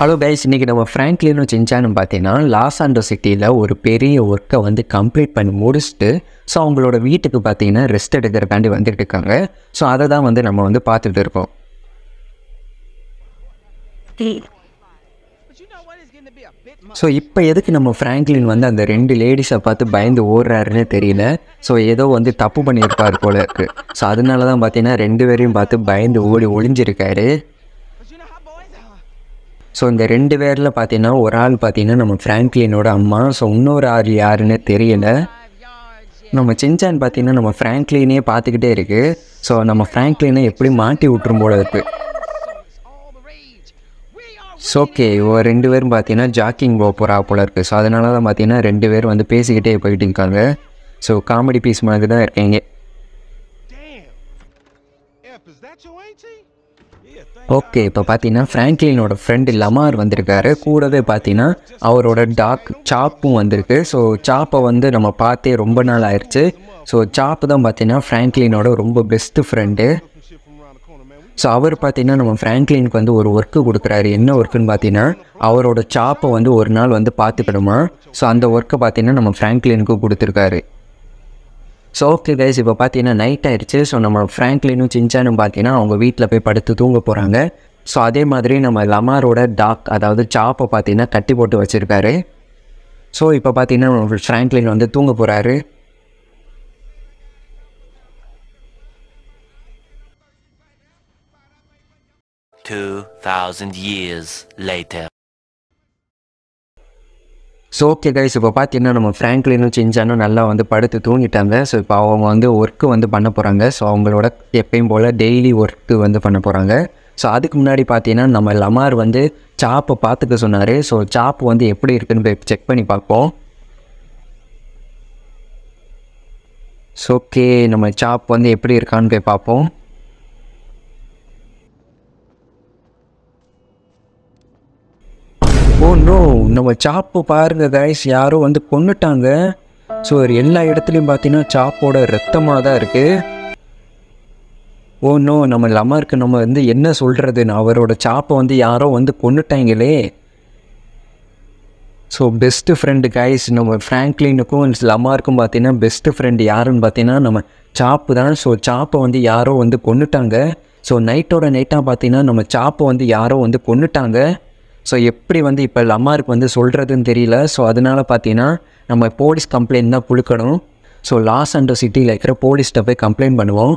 Hello guys இன்றைக்கி நம்ம ஃப்ராங்க்லினோ செஞ்சான்னு பார்த்தீங்கன்னா லாஸ் ஆண்டோ சிட்டியில் ஒரு பெரிய ஒர்க்கை வந்து கம்ப்ளீட் பண்ணி முடிச்சுட்டு ஸோ அவங்களோட வீட்டுக்கு பார்த்தீங்கன்னா ரெஸ்ட் எடுக்கிறக்காண்டி வந்துட்டு இருக்காங்க ஸோ அதை தான் வந்து நம்ம வந்து பார்த்துட்டு இருக்கோம் ஸோ இப்போ எதுக்கு நம்ம ஃப்ராங்க்லின் வந்து அந்த ரெண்டு லேடிஸை பார்த்து பயந்து ஓடுறாருன்னு தெரியல ஸோ ஏதோ வந்து தப்பு பண்ணியிருப்பார் போல இருக்குது ஸோ அதனால தான் பார்த்தீங்கன்னா ரெண்டு பேரையும் பார்த்து பயந்து ஓடி ஒளிஞ்சிருக்காரு ஸோ இந்த ரெண்டு பேரில் பார்த்தீங்கன்னா ஒரு ஆள் பார்த்தீங்கன்னா நம்ம ஃப்ராங்க்லினோட அம்மா ஸோ இன்னொரு ஆள் யாருன்னு தெரியல நம்ம சின்சான் பார்த்தீங்கன்னா நம்ம ஃப்ராங்க்லினே பார்த்துக்கிட்டே இருக்குது ஸோ நம்ம ஃப்ராங்க்லினை எப்படி மாட்டி விட்டுரும் போல இருக்குது ஸோ ஓகே இவங்க ரெண்டு பேரும் பார்த்தீங்கன்னா ஜாக்கிங் போக போகிறா போல இருக்குது ஸோ அதனால தான் பார்த்தீங்கன்னா ரெண்டு பேரும் வந்து பேசிக்கிட்டே போயிட்டு இருக்காங்க ஸோ காமெடி பீஸ் மாதிரி தான் இருக்கீங்க ஓகே இப்போ பார்த்தீங்கன்னா ஃப்ராங்க்லினோட ஃப்ரெண்டு லமார் வந்திருக்காரு கூடவே பார்த்தீங்கன்னா அவரோட டாக் சாப்பும் வந்திருக்கு ஸோ சாப்பை வந்து நம்ம பார்த்தே ரொம்ப நாள் ஆயிடுச்சு ஸோ சாப்பு தான் பார்த்தீங்கன்னா ஃப்ராங்க்லினோட ரொம்ப பெஸ்ட்டு ஃப்ரெண்டு ஸோ அவர் பார்த்தீங்கன்னா நம்ம ஃப்ராங்க்லினுக்கு வந்து ஒரு ஒர்க்கு கொடுக்குறாரு என்ன ஒர்க்குன்னு பார்த்தீங்கன்னா அவரோட சாப்பை வந்து ஒரு நாள் வந்து பார்த்துக்கணுமா ஸோ அந்த ஒர்க்கை பார்த்தீங்கன்னா நம்ம ஃப்ராங்க்லினுக்கு கொடுத்துருக்காரு ஸோ ஓகே கைஸ் இப்போ பார்த்தீங்கன்னா நைட் ஆயிடுச்சு ஸோ நம்ம ஃப்ராங்க்லினும் சின்சானும் பார்த்தீங்கன்னா அவங்க வீட்டில் போய் படுத்து தூங்க போகிறாங்க ஸோ அதே மாதிரி நம்ம லமாரோட டாக் அதாவது சாப்பை பார்த்தீங்கன்னா கட்டி போட்டு வச்சுருக்காரு ஸோ இப்போ பார்த்தீங்கன்னா ஃப்ராங்க்லின் வந்து தூங்க போகிறாரு 2,000 years later. So okay guys இப்போ பார்த்தீங்கன்னா நம்ம ஃப்ராங்க்லினும் செஞ்சானும் நல்லா வந்து படுத்து தூங்கிட்டாங்க ஸோ இப்போ அவங்க வந்து ஒர்க்கு வந்து பண்ண போகிறாங்க ஸோ அவங்களோட எப்பயும் போல் டெய்லி ஒர்க்கு வந்து பண்ண போகிறாங்க ஸோ அதுக்கு முன்னாடி பார்த்தீங்கன்னா நம்ம லமார் வந்து சாப்பை பார்த்துக்க சொன்னார் ஸோ சாப்பு வந்து எப்படி இருக்குன்னு போய் செக் பண்ணி பார்ப்போம் ஸோ ஓகே நம்ம சாப் வந்து எப்படி இருக்கான்னு போய் பார்ப்போம் ஓ oh நோ நம்ம சாப்பு பாருங்க கைஸ் யாரோ வந்து கொண்டுட்டாங்க ஸோ எல்லா இடத்துலையும் பார்த்தீங்கன்னா சாப்போட ரத்தமாக தான் இருக்குது ஓ oh நோ நம்ம லமருக்கு நம்ம வந்து என்ன சொல்கிறது அவரோட சாப்பை வந்து யாரோ வந்து கொண்டுட்டாங்களே ஸோ பெஸ்ட்டு ஃப்ரெண்டு கைஸ் நம்ம ஃப்ராங்க்லினுக்கும் லமாருக்கும் பார்த்தீங்கன்னா பெஸ்ட்டு ஃப்ரெண்டு யாருன்னு பார்த்தீங்கன்னா நம்ம சாப்பு தான் ஸோ சாப்பை வந்து யாரோ வந்து கொண்டுட்டாங்க ஸோ நைட்டோட நைட்டாக பார்த்தீங்கன்னா நம்ம சாப்பை வந்து யாரோ வந்து கொண்டுட்டாங்க ஸோ எப்படி வந்து இப்போ லமாருக்கு வந்து சொல்கிறதுன்னு தெரியல ஸோ அதனால் பார்த்தீங்கன்னா நம்ம போலீஸ் கம்ப்ளைண்ட் தான் கொடுக்கணும் ஸோ லாஸ் அண்ட் சிட்டியில் இருக்கிற போலீஸ்கிட்ட போய் கம்ப்ளைண்ட் பண்ணுவோம்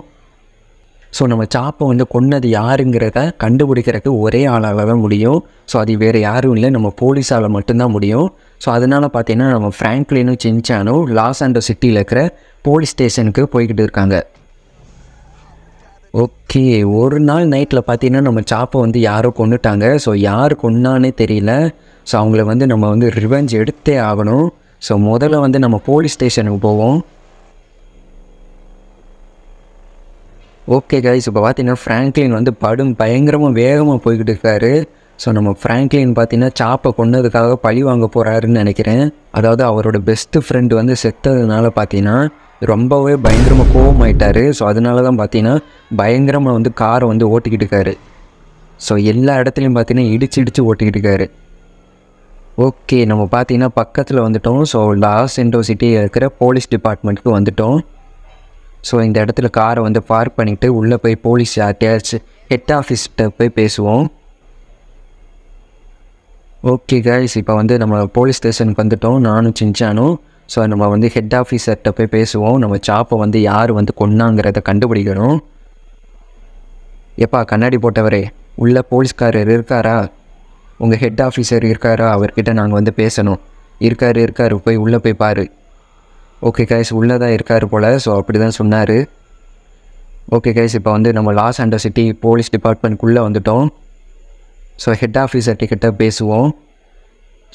ஸோ நம்ம சாப்பை வந்து கொன்னது யாருங்கிறத கண்டுபிடிக்கிறதுக்கு ஒரே ஆளால் தான் முடியும் ஸோ அது வேறு யாரும் இல்லை நம்ம போலீஸால் மட்டும்தான் முடியும் ஸோ அதனால் பார்த்தீங்கன்னா நம்ம ஃப்ராங்க்லினும் சின்சானும் லாஸ் அண்ட் சிட்டியில் இருக்கிற போலீஸ் ஸ்டேஷனுக்கு போய்கிட்டு இருக்காங்க ஓகே ஒரு நாள் நைட்டில் பார்த்தீங்கன்னா நம்ம சாப்பை வந்து யாரோ கொண்டுட்டாங்க ஸோ யார் கொண்டானே தெரியல ஸோ அவங்கள வந்து நம்ம வந்து ரிவெஞ்ச் எடுத்தே ஆகணும் ஸோ முதல்ல வந்து நம்ம போலீஸ் ஸ்டேஷனுக்கு போவோம் ஓகே கைஸ் இப்போ பார்த்தீங்கன்னா ஃப்ராங்க்லின் வந்து படும் பயங்கரமாக வேகமாக போய்கிட்டு இருக்காரு ஸோ நம்ம ஃப்ராங்க்லின் பார்த்தீங்கன்னா சாப்பை கொன்னதுக்காக பழி வாங்க போகிறாருன்னு நினைக்கிறேன் அதாவது அவரோட பெஸ்ட்டு ஃப்ரெண்டு வந்து செத்ததுனால பார்த்தீங்கன்னா ரொம்பவே பயங்கரமாக கோவமாயிட்டார் ஸோ அதனால தான் பார்த்தீங்கன்னா பயங்கரமாக வந்து காரை வந்து ஓட்டிக்கிட்டு இருக்காரு ஸோ எல்லா இடத்துலையும் பார்த்தீங்கன்னா இடிச்சு இடித்து ஓட்டிக்கிட்டு இருக்காரு ஓகே நம்ம பார்த்தீங்கன்னா பக்கத்தில் வந்துட்டோம் ஸோ லாஸ் என்டோ சிட்டியில் இருக்கிற போலீஸ் டிபார்ட்மெண்ட்டுக்கு வந்துட்டோம் ஸோ இந்த இடத்துல காரை வந்து பார்க் பண்ணிவிட்டு உள்ளே போய் போலீஸ் யார்ட்டையாச்சும் ஹெட் ஆஃபீஸ்கிட்ட போய் பேசுவோம் ஓகே கைஸ் இப்போ வந்து நம்ம போலீஸ் ஸ்டேஷனுக்கு வந்துட்டோம் நானும் செஞ்சானும் ஸோ நம்ம வந்து ஹெட் ஆஃபீஸர்கிட்ட போய் பேசுவோம் நம்ம சாப்பை வந்து யார் வந்து கொன்னாங்கிறத கண்டுபிடிக்கணும் எப்பா கண்ணாடி போட்டவரே உள்ளே போலீஸ்காரர் இருக்காரா உங்கள் ஹெட் ஆஃபீஸர் இருக்காரா அவர்கிட்ட நாங்கள் வந்து பேசணும் இருக்கார் இருக்கார் போய் உள்ளே போய் பாரு ஓகே கைஸ் உள்ளே தான் இருக்கார் போல் ஸோ அப்படி தான் சொன்னார் ஓகே கைஸ் இப்போ வந்து நம்ம லாஸ் அண்டர் சிட்டி போலீஸ் டிபார்ட்மெண்ட்குள்ளே வந்துட்டோம் ஸோ ஹெட் ஆஃபீஸர்கிட்ட பேசுவோம்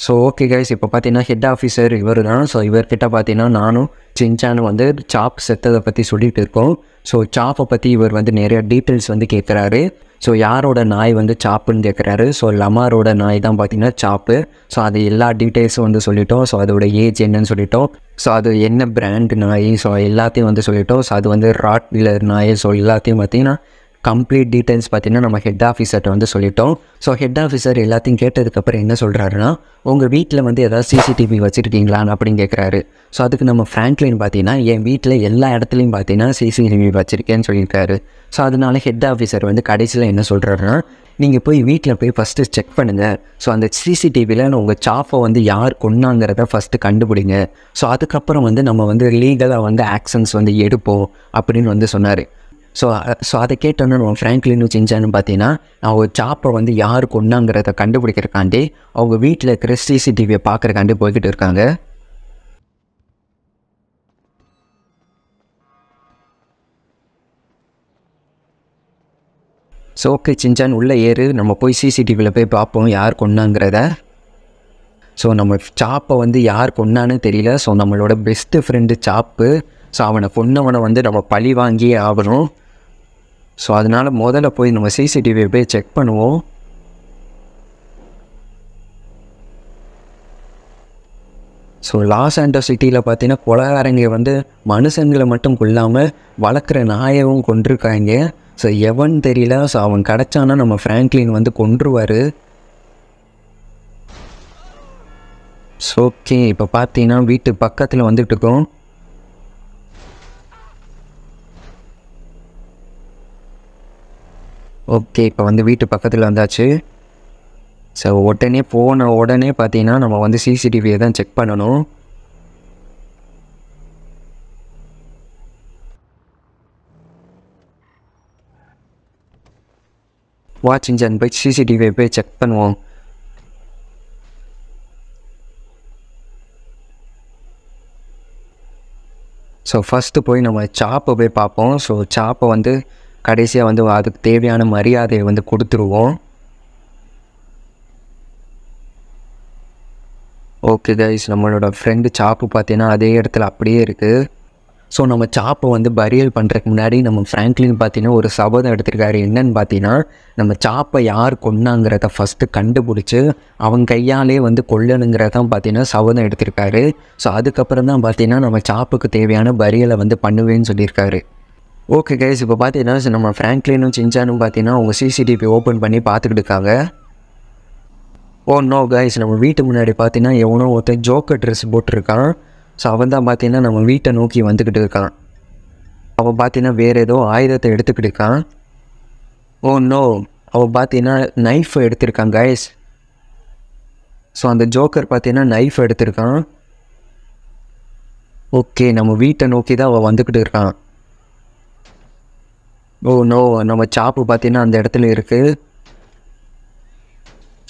ஸோ ஓகே கைஸ் இப்போ பார்த்தீங்கன்னா ஹெட் ஆஃபீஸர் இவர் தான் ஸோ இவர்கிட்ட பார்த்தீங்கன்னா நானும் சின்சான் வந்து சாப் செத்ததை பற்றி சொல்லிகிட்டு இருக்கோம் ஸோ சாப்பை பற்றி இவர் வந்து நிறையா டீட்டெயில்ஸ் வந்து கேட்குறாரு ஸோ யாரோட நாய் வந்து சாப்புன்னு கேட்குறாரு ஸோ லமாரோட நாய் தான் பார்த்தீங்கன்னா சாப்பு ஸோ அது எல்லா டீட்டெயில்ஸும் வந்து சொல்லிட்டோம் ஸோ அதோட ஏஜ் என்னன்னு சொல்லிட்டோம் ஸோ அது என்ன பிராண்ட் நாய் ஸோ எல்லாத்தையும் வந்து சொல்லிட்டோம் ஸோ அது வந்து ராட் வீலர் நாய் ஸோ எல்லாத்தையும் பார்த்தீங்கன்னா கம்ப்ளீட் டீட்டெயில்ஸ் பார்த்தீங்கன்னா நம்ம ஹெட் ஆஃபீஸர்கிட்ட வந்து சொல்லிட்டோம் ஸோ ஹெட் ஆஃபீஸர் எல்லாத்தையும் கேட்டதுக்கப்புறம் என்ன சொல்கிறாருன்னா உங்கள் வீட்டில் வந்து எதாவது சிசிடிவி வச்சுருக்கீங்களா அப்படின்னு கேட்குறாரு ஸோ அதுக்கு நம்ம ஃப்ரான்க்லின் பார்த்தீங்கன்னா என் வீட்டில் எல்லா இடத்துலையும் பார்த்தீங்கன்னா சிசிடிவி வச்சுருக்கேன்னு சொல்லியிருக்காரு ஸோ அதனால ஹெட் ஆஃபீஸர் வந்து கடைசியில் என்ன சொல்கிறாருன்னா நீங்கள் போய் வீட்டில் போய் ஃபஸ்ட்டு செக் பண்ணுங்கள் ஸோ அந்த சிசிடிவியில் உங்கள் சாஃபை வந்து யார் கொண்டாங்கிறத ஃபஸ்ட்டு கண்டுபிடிங்க ஸோ அதுக்கப்புறம் வந்து நம்ம வந்து லீகலாக வந்து ஆக்ஷன்ஸ் வந்து எடுப்போம் அப்படின்னு வந்து சொன்னார் ஸோ ஸோ அதை கேட்டோன்னு நம்ம ஃப்ராங்க்லின்னு செஞ்சான்னு பார்த்தீங்கன்னா அவங்க சாப்பை வந்து யார் கொண்டாங்கிறத கண்டுபிடிக்கிறக்காண்டி அவங்க வீட்டில் இருக்கிற சிசிடிவியை பார்க்குறக்காண்டி போய்கிட்டு இருக்காங்க ஸோ ஓகே சிஞ்சான் உள்ளே ஏறு நம்ம போய் சிசிடிவியில் போய் பார்ப்போம் யார் கொண்டாங்கிறத ஸோ நம்ம சாப்பை வந்து யார் கொண்டான்னு தெரியல ஸோ நம்மளோட பெஸ்ட்டு ஃப்ரெண்டு சாப்பு ஸோ அவனை கொன்னவனை வந்து நம்ம பழி வாங்கியே ஆகணும் ஸோ அதனால் முதல்ல போய் நம்ம சிசிடிவி போய் செக் பண்ணுவோம் ஸோ லாஸ் ஆண்டோ சிட்டியில் பார்த்தீங்கன்னா கொலகாரங்க வந்து மனுஷங்களை மட்டும் கொல்லாமல் வளர்க்குற நாயவும் கொண்டிருக்காங்க ஸோ எவன் தெரியல ஸோ அவன் கிடச்சானா நம்ம ஃப்ராங்க்லின் வந்து கொன்றுவார் ஸோ ஓகே இப்போ பார்த்தீங்கன்னா வீட்டு பக்கத்தில் வந்துட்டுருக்கோம் ஓகே இப்போ வந்து வீட்டு பக்கத்தில் வந்தாச்சு ஸோ உடனே போன உடனே பார்த்தீங்கன்னா நம்ம வந்து சிசிடிவியை தான் செக் பண்ணணும் வாட்ச் இன்ஜன் போய் சிசிடிவியை போய் செக் பண்ணுவோம் ஸோ ஃபஸ்ட்டு போய் நம்ம சாப்பை போய் பார்ப்போம் ஸோ சாப்பை வந்து கடைசியாக வந்து அதுக்கு தேவையான மரியாதையை வந்து கொடுத்துருவோம் ஓகே கைஸ் நம்மளோட ஃப்ரெண்டு சாப்பு பார்த்தீங்கன்னா அதே இடத்துல அப்படியே இருக்குது ஸோ நம்ம சாப்பை வந்து பரியல் பண்ணுறதுக்கு முன்னாடி நம்ம ஃப்ராங்க்லின் பார்த்தீங்கன்னா ஒரு சபதம் எடுத்திருக்காரு என்னன்னு பார்த்தீங்கன்னா நம்ம சாப்பை யார் கொன்னாங்கிறத ஃபஸ்ட்டு கண்டுபிடிச்சி அவங்க கையாலே வந்து கொல்லணுங்கிறதான் பார்த்தீங்கன்னா சபதம் எடுத்திருக்காரு ஸோ அதுக்கப்புறம் தான் பார்த்தீங்கன்னா நம்ம சாப்புக்கு தேவையான பரியலை வந்து பண்ணுவேன்னு சொல்லியிருக்காரு ஓகே கைஸ் இப்போ பார்த்தீங்கன்னா நம்ம ஃப்ராங்க்லினும் சிஞ்சானும் பார்த்தீங்கன்னா அவங்க சிசிடிவி ஓப்பன் பண்ணி பார்த்துக்கிட்டு இருக்காங்க ஓ நோ கைஸ் நம்ம வீட்டு முன்னாடி பார்த்தீங்கன்னா எவனோ ஒருத்தன் ஜோக்கர் ட்ரெஸ் போட்டிருக்கான் ஸோ அவன் தான் பார்த்தீங்கன்னா நம்ம வீட்டை நோக்கி வந்துக்கிட்டு இருக்கான் அவன் பார்த்தீங்கன்னா வேறு ஏதோ ஆயுதத்தை எடுத்துக்கிட்டு இருக்கான் ஓ நோ அவன் பார்த்தீங்கன்னா நைஃபை எடுத்திருக்கான் கைஸ் ஸோ அந்த ஜோக்கர் பார்த்தீங்கன்னா நைஃப் எடுத்திருக்கான் ஓகே நம்ம வீட்டை நோக்கி தான் அவள் வந்துக்கிட்டு இருக்கான் ஓ நோ நம்ம சாப்பு பார்த்தீங்கன்னா அந்த இடத்துல இருக்குது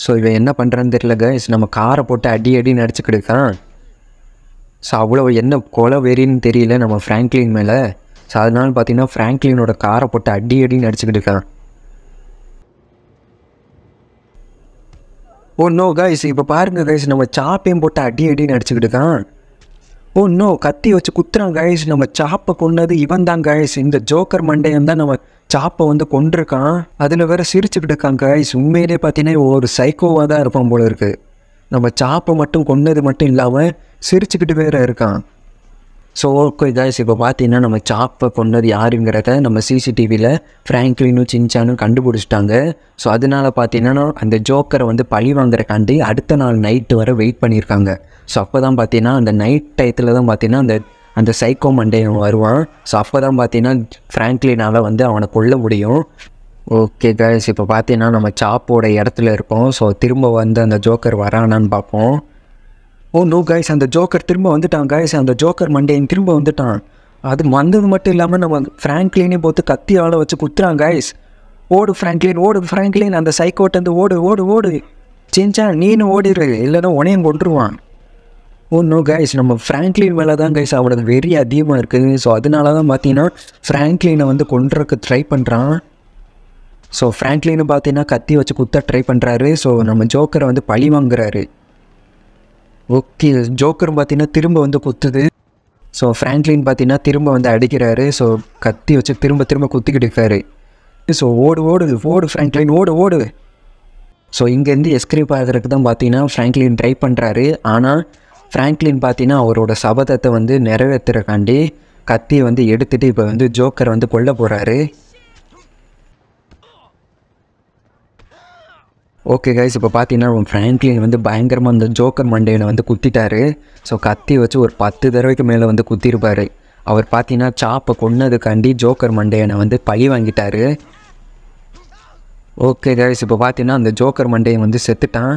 ஸோ இவன் என்ன பண்ணுறான்னு தெரியல கைஸ் நம்ம காரை போட்டு அடி அடின்னு நடிச்சுக்கிடுக்கான் ஸோ அவ்வளோ என்ன கொலை வெறின்னு தெரியல நம்ம ஃப்ராங்க்லின் மேலே ஸோ அதனால பார்த்தீங்கன்னா ஃப்ராங்க்லினோட காரை போட்டு அடி அடின்னு அடிச்சுக்கிட்டுருக்கான் ஓ நோ கைஸ் இப்போ பாருங்க கைஸ் நம்ம சாப்பையும் போட்டு அடி அடி அடிச்சுக்கிட்டுருக்கான் ஓ நோ கத்தி வச்சு குத்துறான் கைஸ் நம்ம சாப்பை கொண்டது இவன் தான் கைஸ் இந்த ஜோக்கர் மண்டையம் தான் நம்ம சாப்பை வந்து கொண்டிருக்கான் அதில் வேற சிரிச்சுக்கிட்டு இருக்கான் கைஸ் உண்மையிலே பார்த்தீங்கன்னா ஒரு சைக்கோவாக தான் இருப்பான் போல இருக்குது நம்ம சாப்பை மட்டும் கொண்டது மட்டும் இல்லாமல் சிரிச்சுக்கிட்டு வேற இருக்கான் ஸோ ஓகே காய்ஸ் இப்போ பார்த்தீங்கன்னா நம்ம சாப்பை கொண்டது யாருங்கிறத நம்ம சிசிடிவியில் ஃப்ராங்க்லினும் சின்சானும் கண்டுபிடிச்சிட்டாங்க ஸோ அதனால் பார்த்தீங்கன்னா அந்த ஜோக்கரை வந்து பழி வாங்குறக்காண்டி அடுத்த நாள் நைட்டு வர வெயிட் பண்ணியிருக்காங்க ஸோ அப்போ தான் பார்த்தீங்கன்னா அந்த நைட் டயத்தில் தான் பார்த்தீங்கன்னா அந்த அந்த சைக்கோ மண்டே வருவான் ஸோ அப்போ தான் பார்த்தீங்கன்னா ஃப்ராங்க்லினால் வந்து அவனை கொல்ல முடியும் ஓகே கேஸ் இப்போ பார்த்தீங்கன்னா நம்ம சாப்போட இடத்துல இருப்போம் ஸோ திரும்ப வந்து அந்த ஜோக்கர் வரானான்னு பார்ப்போம் ஓ நோ கைஸ் அந்த ஜோக்கர் திரும்ப வந்துட்டான் கைஸ் அந்த ஜோக்கர் மண்டேன் திரும்ப வந்துட்டான் அது வந்தது மட்டும் இல்லாமல் நம்ம ஃப்ராங்க்லினே போத்து கத்தி ஆளை வச்சு குத்துறான் கைஸ் ஓடு ஃப்ராங்க்லின் ஓடு ஃப்ராங்க்லின் அந்த சைக்கோட்டேருந்து ஓடு ஓடு ஓடு சிஞ்சா நீனும் ஓடிடு இல்லைன்னா உனையும் கொண்டுருவான் ஓ oh, நோ கைஸ் நம்ம ஃப்ராங்க்லின் மேலே தான் கைஸ் அவனோட வெறி அதிகமாக இருக்குது ஸோ அதனால தான் பார்த்தீங்கன்னா ஃப்ராங்க்லினை வந்து கொண்டுறக்கு ட்ரை பண்ணுறான் ஸோ ஃப்ராங்க்லின்னு பார்த்தீங்கன்னா கத்தி வச்சு குத்த ட்ரை பண்ணுறாரு ஸோ நம்ம ஜோக்கரை வந்து பழி வாங்குறாரு ஓகே ஜோக்கர் பார்த்தீங்கன்னா திரும்ப வந்து குத்துது ஸோ ஃப்ராங்க்லின் பார்த்தீங்கன்னா திரும்ப வந்து அடிக்கிறாரு ஸோ கத்தி வச்சு திரும்ப திரும்ப குத்திக்கிட்டு இருக்காரு ஸோ ஓடு ஓடு ஓடு ஃப்ராங்க்லின் ஓடு ஓடு ஸோ இங்கேருந்து எஸ்கிரிப் ஆகிறதுக்கு தான் பார்த்தீங்கன்னா ஃப்ராங்க்லின் ட்ரை பண்ணுறாரு ஆனால் ஃப்ராங்க்லின் பார்த்தீங்கன்னா அவரோட சபதத்தை வந்து நிறைவேற்றுறக்காண்டி கத்தியை வந்து எடுத்துகிட்டு இப்போ வந்து ஜோக்கர் வந்து கொல்ல போகிறாரு ஓகே கைஸ் இப்போ பார்த்தீங்கன்னா உன் ஃப்ராங்க்லின் வந்து பயங்கரமாக அந்த ஜோக்கர் மண்டேனை வந்து குத்திட்டாரு ஸோ கத்தி வச்சு ஒரு பத்து தடவைக்கு மேலே வந்து குத்திருப்பார் அவர் பார்த்தீங்கன்னா சாப்பை கொன்னதுக்காண்டி ஜோக்கர் மண்டேனை வந்து பழி வாங்கிட்டார் ஓகே கைஸ் இப்போ பார்த்தீங்கன்னா அந்த ஜோக்கர் மண்டையை வந்து செத்துட்டான்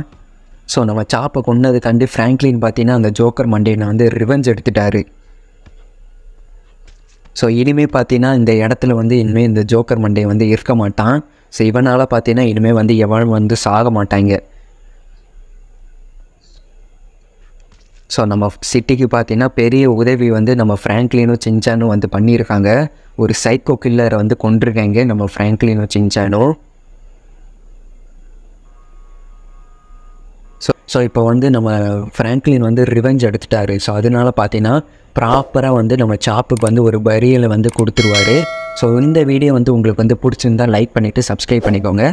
ஸோ நம்ம சாப்பை கொன்னதுக்காண்டி ஃப்ராங்க்லின் பார்த்தீங்கன்னா அந்த ஜோக்கர் நான் வந்து ரிவெஞ்ச் எடுத்துட்டாரு ஸோ இனிமேல் பார்த்தீங்கன்னா இந்த இடத்துல வந்து இனிமேல் இந்த ஜோக்கர் மண்டே வந்து இருக்க மாட்டான் ஸோ இவனால் பார்த்தீங்கன்னா இனிமேல் வந்து எவனும் வந்து சாக மாட்டாங்க ஸோ நம்ம சிட்டிக்கு பார்த்தீங்கன்னா பெரிய உதவி வந்து நம்ம ஃப்ராங்க்லினும் சின்சானும் வந்து பண்ணியிருக்காங்க ஒரு சைக்கோ கில்லரை வந்து கொண்டிருக்காங்க நம்ம ஃப்ராங்க்லினும் சின்சானும் ஸோ ஸோ இப்போ வந்து நம்ம ஃப்ராங்க்லின் வந்து ரிவெஞ்ச் எடுத்துட்டாரு ஸோ அதனால பார்த்தீங்கன்னா ப்ராப்பராக வந்து நம்ம சாப்புக்கு வந்து ஒரு வரியில் வந்து கொடுத்துருவாரு ஸோ இந்த வீடியோ வந்து உங்களுக்கு வந்து பிடிச்சிருந்தால் லைக் பண்ணிவிட்டு சப்ஸ்கிரைப் பண்ணிக்கோங்க